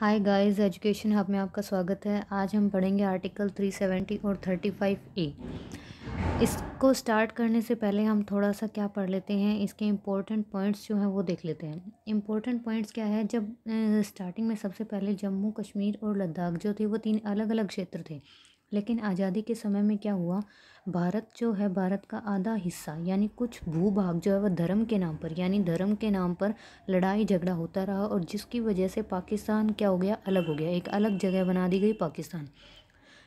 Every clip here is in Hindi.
हाय गाइस एजुकेशन हब में आपका स्वागत है आज हम पढ़ेंगे आर्टिकल 370 और 35 ए इसको स्टार्ट करने से पहले हम थोड़ा सा क्या पढ़ लेते हैं इसके इम्पोर्टेंट पॉइंट्स जो हैं वो देख लेते हैं इम्पोर्टेंट पॉइंट्स क्या है जब स्टार्टिंग में सबसे पहले जम्मू कश्मीर और लद्दाख जो थे वो तीन अलग अलग क्षेत्र थे लेकिन आज़ादी के समय में क्या हुआ भारत जो है भारत का आधा हिस्सा यानी कुछ भूभाग जो है वह धर्म के नाम पर यानी धर्म के नाम पर लड़ाई झगड़ा होता रहा और जिसकी वजह से पाकिस्तान क्या हो गया अलग हो गया एक अलग जगह बना दी गई पाकिस्तान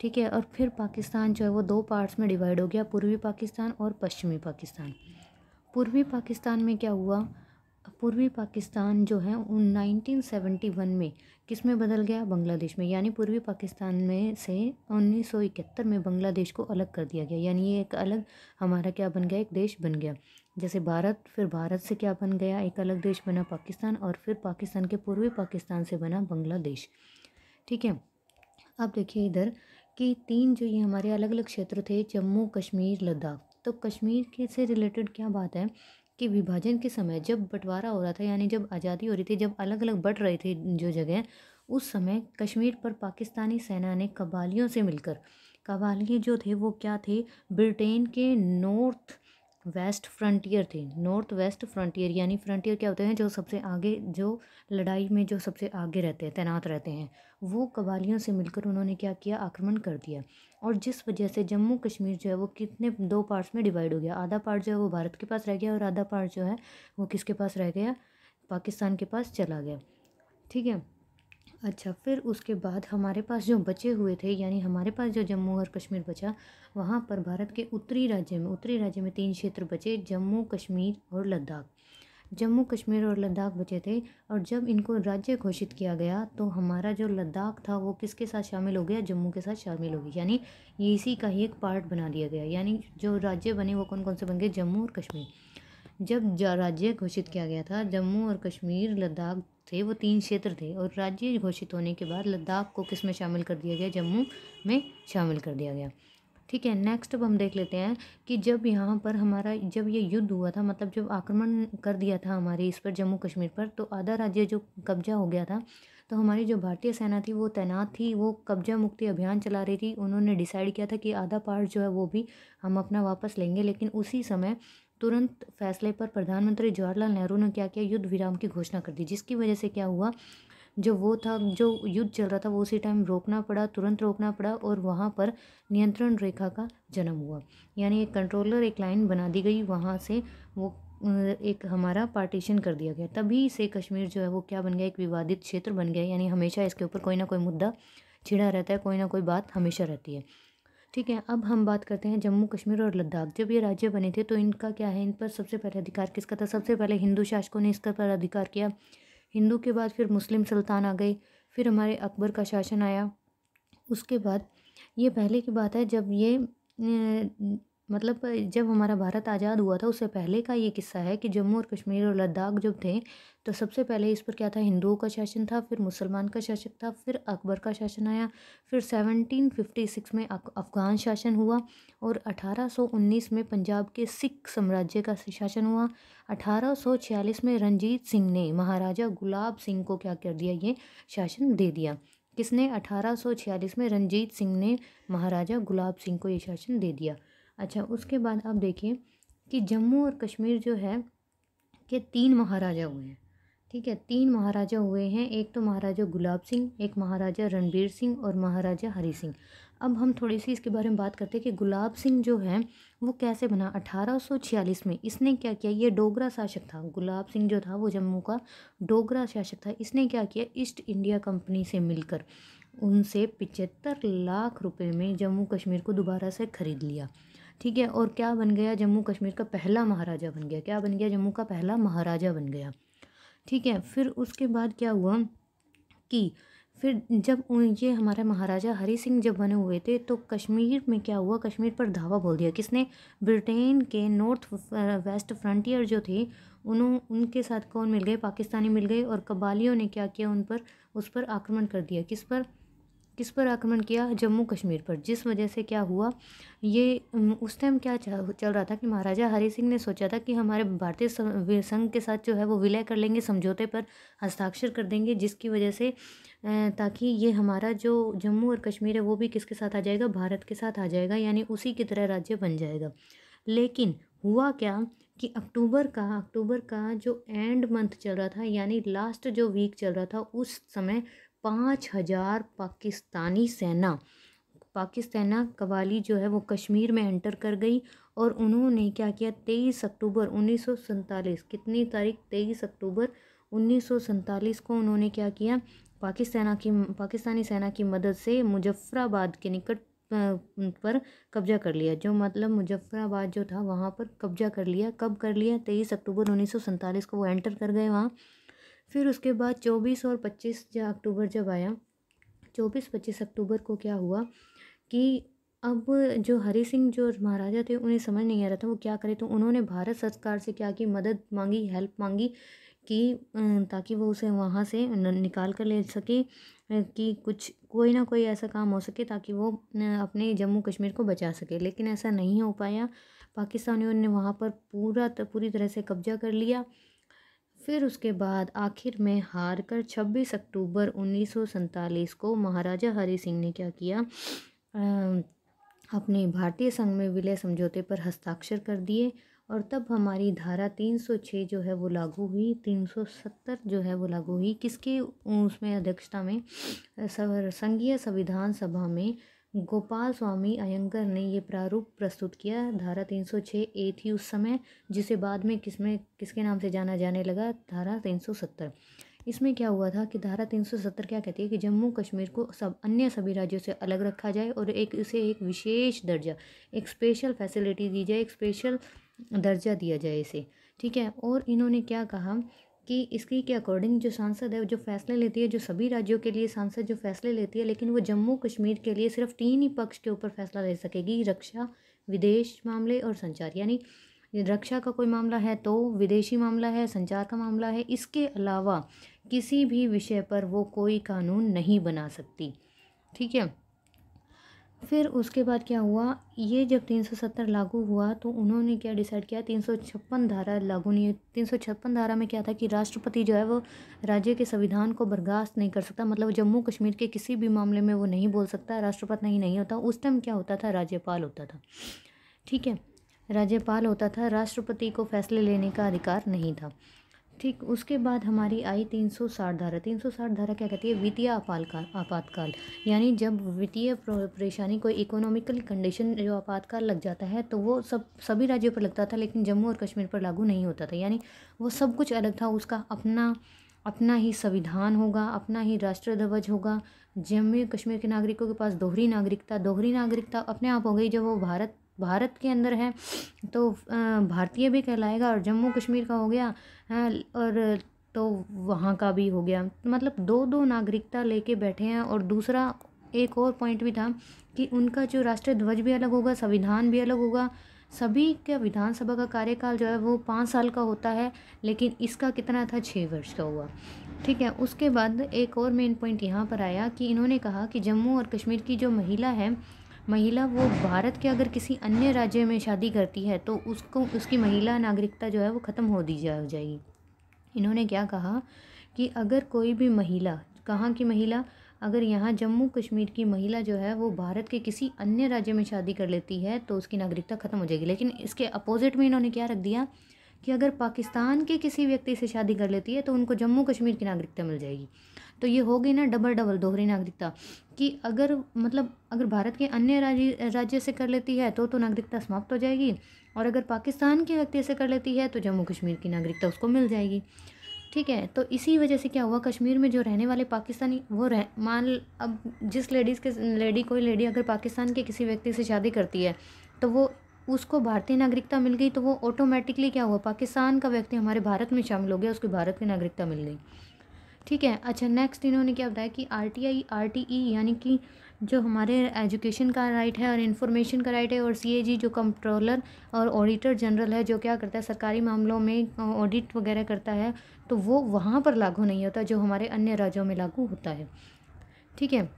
ठीक है और फिर पाकिस्तान जो है वो दो पार्ट्स में डिवाइड हो गया पूर्वी पाकिस्तान और पश्चिमी पाकिस्तान पूर्वी पाकिस्तान में क्या हुआ पूर्वी पाकिस्तान जो है उन 1971 में किस में बदल गया बांग्लादेश में यानी पूर्वी पाकिस्तान में से इकहत्तर में बांग्लादेश को अलग कर दिया गया यानी ये एक अलग हमारा क्या बन गया एक देश बन गया जैसे भारत फिर भारत से क्या बन गया एक अलग देश बना पाकिस्तान और फिर पाकिस्तान के पूर्वी पाकिस्तान से बना बांग्लादेश ठीक है अब देखिए इधर कि तीन जो ये हमारे अलग अलग क्षेत्र थे जम्मू कश्मीर लद्दाख तो कश्मीर के से रिलेटेड क्या बात है कि विभाजन के समय जब बंटवारा हो रहा था यानी जब आज़ादी हो रही थी जब अलग अलग बट रहे थे जो जगह उस समय कश्मीर पर पाकिस्तानी सेना ने कबालियों से मिलकर कबालिये जो थे वो क्या थे ब्रिटेन के नॉर्थ वेस्ट फ्रंटियर थे नॉर्थ वेस्ट फ्रंटियर यानी फ्रंटियर क्या होते हैं जो सबसे आगे जो लड़ाई में जो सबसे आगे रहते हैं तैनात रहते हैं वो कबालियों से मिलकर उन्होंने क्या किया आक्रमण कर दिया और जिस वजह से जम्मू कश्मीर जो है वो कितने दो पार्ट्स में डिवाइड हो गया आधा पार्ट जो है वो भारत के पास रह गया और आधा पार्ट जो है वो किसके पास रह गया पाकिस्तान के पास चला गया ठीक है अच्छा फिर उसके बाद हमारे पास जो बचे हुए थे यानी हमारे पास जो जम्मू और कश्मीर बचा वहाँ पर भारत के उत्तरी राज्य में उत्तरी राज्य में तीन क्षेत्र बचे जम्मू कश्मीर और लद्दाख जम्मू कश्मीर और लद्दाख बचे थे और जब इनको राज्य घोषित किया गया तो हमारा जो लद्दाख था वो किसके साथ शामिल हो गया जम्मू के साथ शामिल हो गया यानी ये इसी का ही एक पार्ट बना दिया गया यानी जो राज्य बने वो कौन कौन से बन गए जम्मू और कश्मीर जब राज्य घोषित किया गया था जम्मू और कश्मीर लद्दाख थे वो तीन क्षेत्र थे और राज्य घोषित होने के बाद लद्दाख को किस में शामिल कर दिया गया जम्मू में शामिल कर दिया गया ठीक है नेक्स्ट अब हम देख लेते हैं कि जब यहाँ पर हमारा जब ये युद्ध हुआ था मतलब जब आक्रमण कर दिया था हमारे इस पर जम्मू कश्मीर पर तो आधा राज्य जो कब्जा हो गया था तो हमारी जो भारतीय सेना थी वो तैनात थी वो कब्जा मुक्ति अभियान चला रही थी उन्होंने डिसाइड किया था कि आधा पार्ट जो है वो भी हम अपना वापस लेंगे लेकिन उसी समय तुरंत फैसले पर प्रधानमंत्री जवाहरलाल नेहरू ने क्या किया युद्ध विराम की घोषणा कर दी जिसकी वजह से क्या हुआ जो वो था जो युद्ध चल रहा था वो उसी टाइम रोकना पड़ा तुरंत रोकना पड़ा और वहाँ पर नियंत्रण रेखा का जन्म हुआ यानी एक कंट्रोलर एक लाइन बना दी गई वहाँ से वो एक हमारा पार्टीशन कर दिया गया तभी से कश्मीर जो है वो क्या बन गया एक विवादित क्षेत्र बन गया यानी हमेशा इसके ऊपर कोई ना कोई मुद्दा छिड़ा रहता है कोई ना कोई बात हमेशा रहती है ठीक है अब हम बात करते हैं जम्मू कश्मीर और लद्दाख जब ये राज्य बने थे तो इनका क्या है इन पर सबसे पहले अधिकार किसका था सबसे पहले हिंदू शासकों ने इसका पर अधिकार किया हिंदू के बाद फिर मुस्लिम सुल्तान आ गए फिर हमारे अकबर का शासन आया उसके बाद ये पहले की बात है जब ये मतलब जब हमारा भारत आज़ाद हुआ था उससे पहले का ये किस्सा है कि जम्मू और कश्मीर और लद्दाख जब थे तो सबसे पहले इस पर क्या था हिंदुओं का शासन था फिर मुसलमान का शासक था फिर अकबर का शासन आया फिर 1756 में अफ़गान शासन हुआ और 1819 में पंजाब के सिख साम्राज्य का शासन हुआ 1846 में रंजीत सिंह ने महाराजा गुलाब सिंह को क्या कर दिया ये शासन दे दिया किसने अठारह में रंजीत सिंह ने महाराजा गुलाब सिंह को ये शासन दे दिया अच्छा उसके बाद आप देखिए कि जम्मू और कश्मीर जो है के तीन महाराजा हुए हैं ठीक है तीन महाराजा हुए हैं एक तो महाराजा गुलाब सिंह एक महाराजा रणबीर सिंह और महाराजा हरी सिंह अब हम थोड़ी सी इसके बारे में बात करते हैं कि गुलाब सिंह जो है वो कैसे बना 1846 में इसने क्या किया ये डोगरा शासक था गुलाब सिंह जो था वो जम्मू का डोगरा शासक था इसने क्या किया ईस्ट इंडिया कंपनी से मिलकर उनसे पिचहत्तर लाख रुपये में जम्मू कश्मीर को दोबारा से खरीद लिया ठीक है और क्या बन गया जम्मू कश्मीर का पहला महाराजा बन गया क्या बन गया जम्मू का पहला महाराजा बन गया ठीक है फिर उसके बाद क्या हुआ कि फिर जब ये हमारे महाराजा हरी सिंह जब बने हुए थे तो कश्मीर में क्या हुआ कश्मीर पर धावा बोल दिया किसने ब्रिटेन के नॉर्थ वेस्ट फ्रंटियर जो थे उन्हों उनके साथ कौन मिल गए पाकिस्तानी मिल गए और कबालियों ने क्या किया उन पर उस पर आक्रमण कर दिया किस पर किस पर आक्रमण किया जम्मू कश्मीर पर जिस वजह से क्या हुआ ये उस टाइम क्या चल रहा था कि महाराजा हरि सिंह ने सोचा था कि हमारे भारतीय संघ के साथ जो है वो विलय कर लेंगे समझौते पर हस्ताक्षर कर देंगे जिसकी वजह से ताकि ये हमारा जो जम्मू और कश्मीर है वो भी किसके साथ आ जाएगा भारत के साथ आ जाएगा यानी उसी की तरह राज्य बन जाएगा लेकिन हुआ क्या कि अक्टूबर का अक्टूबर का जो एंड मंथ चल रहा था यानी लास्ट जो वीक चल रहा था उस समय पाँच हज़ार पाकिस्तानी सेना पाकिस्ताना कवाली जो है वो कश्मीर में एंटर कर गई और उन्होंने क्या किया तेईस अक्टूबर उन्नीस कितनी तारीख तेईस अक्टूबर उन्नीस को उन्होंने क्या किया पाकिस्तान की पाकिस्तानी सेना की मदद से मुजफ्फराबाद के निकट पर कब्जा कर लिया जो मतलब मुजफ्फराबाद जो था वहाँ पर कब्जा कर लिया कब कर लिया तेईस अक्टूबर उन्नीस को वो एंटर कर गए वहाँ फिर उसके बाद चौबीस और पच्चीस अक्टूबर जब आया चौबीस पच्चीस अक्टूबर को क्या हुआ कि अब जो हरी सिंह जो महाराजा थे उन्हें समझ नहीं आ रहा था वो क्या करें तो उन्होंने भारत सरकार से क्या की मदद मांगी हेल्प मांगी कि ताकि वो उसे वहाँ से निकाल कर ले सके कि कुछ कोई ना कोई ऐसा काम हो सके ताकि वो अपने जम्मू कश्मीर को बचा सके लेकिन ऐसा नहीं हो पाया पाकिस्तानियों ने वहाँ पर पूरा पूरी तरह से कब्जा कर लिया फिर उसके बाद आखिर में हार कर छब्बीस अक्टूबर उन्नीस को महाराजा हरि सिंह ने क्या किया आ, अपने भारतीय संघ में विलय समझौते पर हस्ताक्षर कर दिए और तब हमारी धारा 306 जो है वो लागू हुई 370 जो है वो लागू हुई किसके उसमें अध्यक्षता में संघीय संविधान सभा में गोपाल स्वामी अयंगर ने ये प्रारूप प्रस्तुत किया धारा तीन सौ छः ए थी उस समय जिसे बाद में किसमें किसके नाम से जाना जाने लगा धारा तीन सौ सत्तर इसमें क्या हुआ था कि धारा तीन सौ सत्तर क्या कहती है कि जम्मू कश्मीर को सब अन्य सभी राज्यों से अलग रखा जाए और एक इसे एक विशेष दर्जा एक स्पेशल फैसिलिटी दी जाए एक स्पेशल दर्जा दिया जाए इसे ठीक है और इन्होंने क्या कहा कि इसकी के अकॉर्डिंग जो सांसद है जो फैसले लेती है जो सभी राज्यों के लिए सांसद जो फैसले लेती है लेकिन वो जम्मू कश्मीर के लिए सिर्फ तीन ही पक्ष के ऊपर फैसला ले सकेगी रक्षा विदेश मामले और संचार यानी रक्षा का कोई मामला है तो विदेशी मामला है संचार का मामला है इसके अलावा किसी भी विषय पर वो कोई कानून नहीं बना सकती ठीक है फिर उसके बाद क्या हुआ ये जब तीन सौ सत्तर लागू हुआ तो उन्होंने क्या डिसाइड किया तीन सौ छप्पन धारा लागू नहीं है तीन सौ छप्पन धारा में क्या था कि राष्ट्रपति जो है वो राज्य के संविधान को बर्दाश्त नहीं कर सकता मतलब जम्मू कश्मीर के किसी भी मामले में वो नहीं बोल सकता राष्ट्रपति नहीं, नहीं होता उस टाइम क्या होता था राज्यपाल होता था ठीक है राज्यपाल होता था राष्ट्रपति को फैसले लेने का अधिकार नहीं था ठीक उसके बाद हमारी आई 360 धारा 360 धारा क्या कहती है वित्तीय आपातकाल आपातकाल यानी जब वित्तीय परेशानी कोई इकोनॉमिकल कंडीशन जो आपातकाल लग जाता है तो वो सब सभी राज्यों पर लगता था लेकिन जम्मू और कश्मीर पर लागू नहीं होता था यानी वो सब कुछ अलग था उसका अपना अपना ही संविधान होगा अपना ही राष्ट्र ध्वज होगा जम्मू कश्मीर के नागरिकों के पास दोहरी नागरिकता दोहरी नागरिकता अपने आप हो गई जब वो भारत भारत के अंदर है तो भारतीय भी कहलाएगा और जम्मू कश्मीर का हो गया और तो वहाँ का भी हो गया मतलब दो दो नागरिकता लेके बैठे हैं और दूसरा एक और पॉइंट भी था कि उनका जो राष्ट्रीय ध्वज भी अलग होगा संविधान भी अलग होगा सभी का विधानसभा का कार्यकाल जो है वो पाँच साल का होता है लेकिन इसका कितना था छः वर्ष का हुआ ठीक है उसके बाद एक और मेन पॉइंट यहाँ पर आया कि इन्होंने कहा कि जम्मू और कश्मीर की जो महिला है महिला वो भारत के अगर किसी अन्य राज्य में शादी करती है तो उसको उसकी महिला नागरिकता जो है वो ख़त्म हो दी जा जाएगी इन्होंने क्या कहा कि अगर कोई भी महिला कहाँ की महिला अगर यहाँ जम्मू कश्मीर की महिला जो है वो भारत के किसी अन्य राज्य में शादी कर लेती है तो उसकी नागरिकता ख़त्म हो जाएगी लेकिन इसके अपोजिट में इन्होंने क्या रख दिया कि अगर पाकिस्तान के किसी व्यक्ति से शादी कर लेती है तो उनको जम्मू कश्मीर की नागरिकता मिल जाएगी तो ये हो गई ना डबल डबल दोहरी नागरिकता कि अगर मतलब अगर भारत के अन्य राज्य राज्य से कर लेती है तो तो नागरिकता समाप्त हो जाएगी और अगर पाकिस्तान के व्यक्ति से कर लेती है तो जम्मू कश्मीर की नागरिकता उसको मिल जाएगी ठीक है तो इसी वजह से क्या हुआ कश्मीर में जो रहने वाले पाकिस्तानी वो रह मान अब जिस लेडीज़ के लेडी कोई लेडी अगर पाकिस्तान के किसी व्यक्ति से शादी करती है तो वो उसको भारतीय नागरिकता मिल गई तो वो ऑटोमेटिकली क्या हुआ पाकिस्तान का व्यक्ति हमारे भारत में शामिल हो गया उसकी भारत की नागरिकता मिल गई ठीक है अच्छा नेक्स्ट इन्होंने क्या बताया कि R T I R T E यानी कि जो हमारे एजुकेशन का राइट है और इन्फॉर्मेशन का राइट है और सी ए जी जो कंट्रोलर और ऑडिटर जनरल है जो क्या करता है सरकारी मामलों में ऑडिट वगैरह करता है तो वो वहाँ पर लागू नहीं होता जो हमारे अन्य राज्यों में लागू होता है ठीक है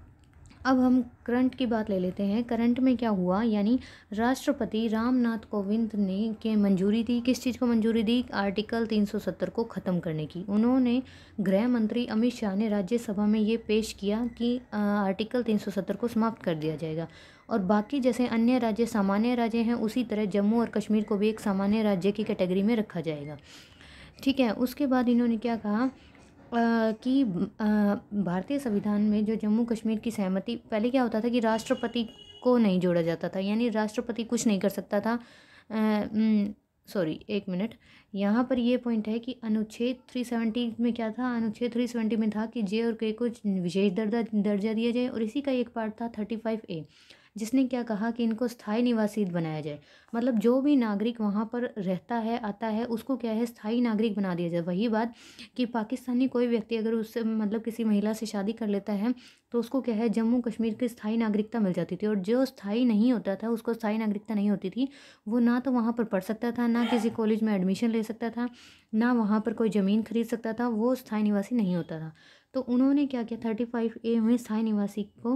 अब हम करंट की बात ले लेते हैं करंट में क्या हुआ यानी राष्ट्रपति रामनाथ कोविंद ने के मंजूरी दी किस चीज़ को मंजूरी दी आर्टिकल 370 को ख़त्म करने की उन्होंने गृह मंत्री अमित शाह ने राज्यसभा में ये पेश किया कि आर्टिकल 370 को समाप्त कर दिया जाएगा और बाकी जैसे अन्य राज्य सामान्य राज्य हैं उसी तरह जम्मू और कश्मीर को भी एक सामान्य राज्य की कैटेगरी में रखा जाएगा ठीक है उसके बाद इन्होंने क्या कहा कि भारतीय संविधान में जो जम्मू कश्मीर की सहमति पहले क्या होता था कि राष्ट्रपति को नहीं जोड़ा जाता था यानी राष्ट्रपति कुछ नहीं कर सकता था सॉरी एक मिनट यहाँ पर यह पॉइंट है कि अनुच्छेद थ्री सेवेंटी में क्या था अनुच्छेद थ्री सेवेंटी में था कि जे और के को विशेष दर्जा दर्जा दिया जाए और इसी का एक पार्ट था थर्टी फाइव ए जिसने क्या कहा कि इनको स्थायी निवासी बनाया जाए मतलब जो भी नागरिक वहाँ पर रहता है आता है उसको क्या है स्थायी नागरिक बना दिया जाए वही बात कि पाकिस्तानी कोई व्यक्ति अगर उससे मतलब किसी महिला से शादी कर लेता है तो उसको क्या है जम्मू कश्मीर की स्थायी नागरिकता मिल जाती थी और जो स्थायी नहीं होता था उसको स्थायी नागरिकता नहीं होती थी वो ना तो वहाँ पर पढ़ सकता था ना किसी कॉलेज में एडमिशन ले सकता था ना वहाँ पर कोई ज़मीन खरीद सकता था वो स्थायी निवासी नहीं होता था तो उन्होंने क्या किया थर्टी फाइव ए में स्थायी निवासी को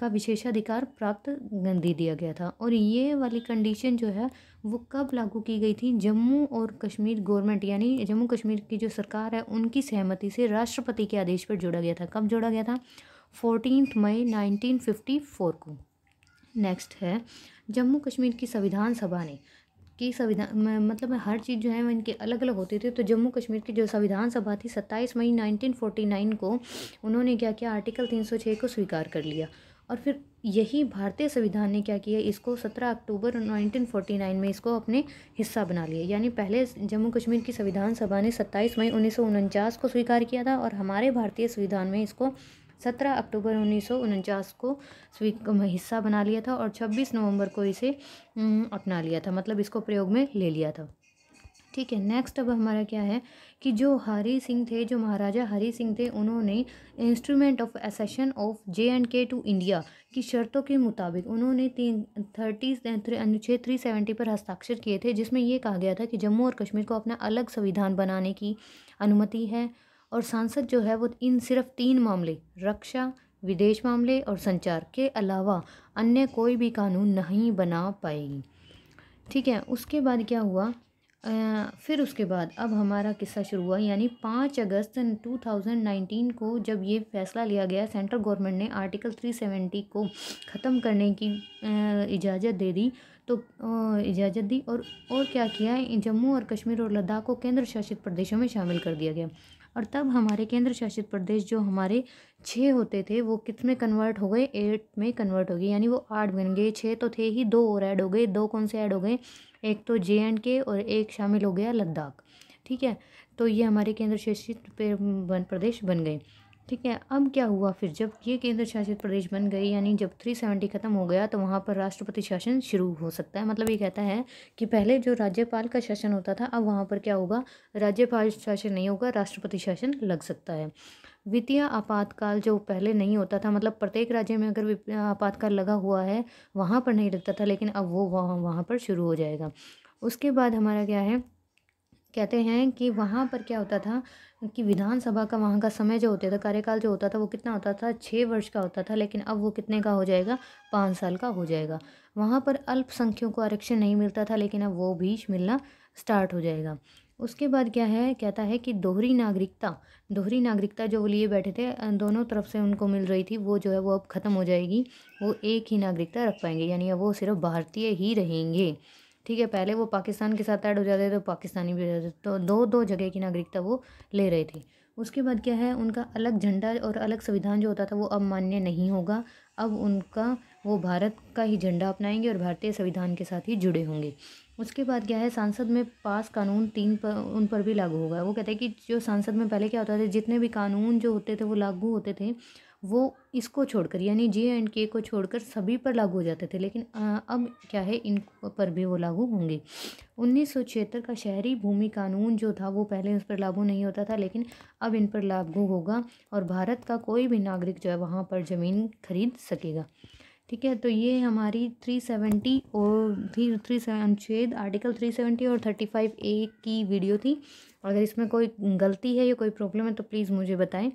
का विशेषाधिकार प्राप्त दे दिया गया था और ये वाली कंडीशन जो है वो कब लागू की गई थी जम्मू और कश्मीर गवर्नमेंट यानी जम्मू कश्मीर की जो सरकार है उनकी सहमति से राष्ट्रपति के आदेश पर जोड़ा गया था कब जोड़ा गया था फोर्टीन मई नाइनटीन फिफ्टी फोर को नेक्स्ट है जम्मू कश्मीर की संविधान सभा ने कि संविधान मतलब हर चीज़ जो है वो इनके अलग अलग होती थी तो जम्मू कश्मीर की जो संविधान सभा थी सत्ताईस मई नाइनटीन फोर्टी नाइन को उन्होंने क्या किया आर्टिकल तीन सौ छः को स्वीकार कर लिया और फिर यही भारतीय संविधान ने क्या किया इसको सत्रह अक्टूबर नाइनटीन नाइन में इसको अपने हिस्सा बना लिया यानी पहले जम्मू कश्मीर की संविधान सभा ने सत्ताईस मई उन्नीस को स्वीकार किया था और हमारे भारतीय संविधान में इसको सत्रह अक्टूबर उन्नीस को हिस्सा बना लिया था और छब्बीस नवंबर को इसे अपना लिया था मतलब इसको प्रयोग में ले लिया था ठीक है नेक्स्ट अब हमारा क्या है कि जो हरी सिंह थे जो महाराजा हरी सिंह थे उन्होंने instrument of accession of J and K to India की शर्तों के मुताबिक उन्होंने तीन थर्टी अनुच्छेद थ्री सेवेंटी पर हस्ताक्षर किए थे जिसमें यह कहा गया था कि जम्मू और कश्मीर को अपना अलग संविधान बनाने की अनुमति है और सांसद जो है वो इन सिर्फ तीन मामले रक्षा विदेश मामले और संचार के अलावा अन्य कोई भी कानून नहीं बना पाएगी ठीक है उसके बाद क्या हुआ आ, फिर उसके बाद अब हमारा किस्सा शुरू हुआ यानी पाँच अगस्त टू थाउजेंड नाइनटीन को जब ये फैसला लिया गया सेंट्रल गवर्नमेंट ने आर्टिकल थ्री सेवेंटी को ख़त्म करने की इजाज़त दे दी तो इजाज़त दी और और क्या किया जम्मू और कश्मीर और लद्दाख को केंद्र शासित प्रदेशों में शामिल कर दिया गया और तब हमारे केंद्र शासित प्रदेश जो हमारे छः होते थे वो कितने कन्वर्ट हो गए एट में कन्वर्ट हो गए यानी वो आठ बन गए छः तो थे ही दो और ऐड हो गए दो कौन से ऐड हो गए एक तो जे एंड के और एक शामिल हो गया लद्दाख ठीक है तो ये हमारे केंद्र शासित प्रदेश बन गए ठीक है अब क्या हुआ फिर जब ये केंद्र शासित प्रदेश बन गए यानी जब थ्री सेवेंटी ख़त्म हो गया तो वहाँ पर राष्ट्रपति शासन शुरू हो सकता है मतलब ये कहता है कि पहले जो राज्यपाल का शासन होता था अब वहाँ पर क्या होगा राज्यपाल शासन नहीं होगा राष्ट्रपति शासन लग सकता है वित्तीय आपातकाल जो पहले नहीं होता था मतलब प्रत्येक राज्य में अगर आपातकाल लगा हुआ है वहाँ पर नहीं लगता था लेकिन अब वो वहाँ वहाँ पर शुरू हो जाएगा उसके बाद हमारा क्या है कहते हैं कि वहाँ पर क्या होता था कि विधानसभा का वहाँ का समय जो होता था कार्यकाल जो होता था वो कितना होता था छः वर्ष का होता था लेकिन अब वो कितने का हो जाएगा पाँच साल का हो जाएगा वहाँ पर अल्पसंख्यकों को आरक्षण नहीं मिलता था लेकिन अब वो भी मिलना स्टार्ट हो जाएगा उसके बाद क्या है कहता है कि दोहरी नागरिकता दोहरी नागरिकता जो वो लिए बैठे थे दोनों तरफ से उनको मिल रही थी वो जो है वो अब ख़त्म हो जाएगी वो एक ही नागरिकता रख पाएंगे यानी वो सिर्फ भारतीय ही रहेंगे ठीक है पहले वो पाकिस्तान के साथ ऐड हो जाते थे तो पाकिस्तानी भी हो जाते तो दो दो जगह की नागरिकता वो ले रही थी उसके बाद क्या है उनका अलग झंडा और अलग संविधान जो होता था वो अब मान्य नहीं होगा अब उनका वो भारत का ही झंडा अपनाएंगे और भारतीय संविधान के साथ ही जुड़े होंगे उसके बाद क्या है सांसद में पास कानून तीन पर उन पर भी लागू होगा वो कहते हैं कि जो सांसद में पहले क्या होता था जितने भी कानून जो होते थे वो लागू होते थे वो इसको छोड़कर यानी जे एंड के को छोड़कर सभी पर लागू हो जाते थे लेकिन अब क्या है इन पर भी वो लागू होंगे उन्नीस का शहरी भूमि कानून जो था वो पहले उस पर लागू नहीं होता था लेकिन अब इन पर लागू होगा और भारत का कोई भी नागरिक जो है वहाँ पर ज़मीन खरीद सकेगा ठीक है तो ये हमारी थ्री सेवेंटी और थ्री थ्री अनुच्छेद आर्टिकल थ्री सेवेंटी और थर्टी फाइव ए की वीडियो थी अगर इसमें कोई गलती है या कोई प्रॉब्लम है तो प्लीज़ मुझे बताएं